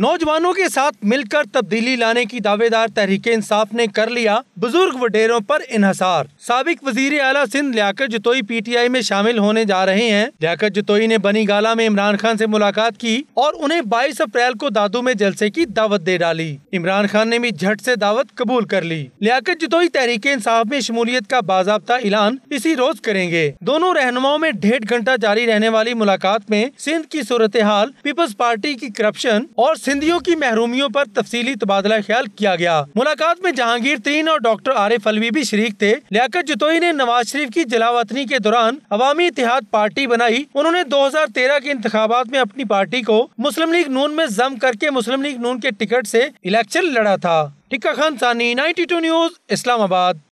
नौजवानों के साथ मिलकर तब्दीली लाने की दावेदार तहरीक इंसाफ ने कर लिया बुजुर्ग वडेरों पर इहसार सबक वजीर अला सिंध लियाकत जतोई पीटीआई में शामिल होने जा रहे हैं लियाकत जतोई ने बनी गाला में इमरान खान से मुलाकात की और उन्हें 22 अप्रैल को दादू में जलसे की दावत दे डाली इमरान खान ने भी झट ऐसी दावत कबूल कर ली लियाकत जतोई तहरीक इंसाफ में शमूलियत का बाबा ऐलान इसी रोज करेंगे दोनों रहनुमाओं में डेढ़ घंटा जारी रहने वाली मुलाकात में सिंध की सूरत हाल पीपल्स पार्टी की करप्शन और सिंधियों की महरूमियों पर तफसीली तबादला ख्याल किया गया मुलाकात में जहांगीर तरीन और डॉक्टर आरिफ अलवी भी शरीक थे लियाकत जतोई ने नवाज शरीफ की जलावतनी के दौरान अवामी इतिहाद पार्टी बनाई उन्होंने 2013 के इंतबात में अपनी पार्टी को मुस्लिम लीग नून में जम करके मुस्लिम लीग नून के टिकट ऐसी इलेक्शन लड़ा था टिक्का खान सानी नाइन्टी न्यूज इस्लामाबाद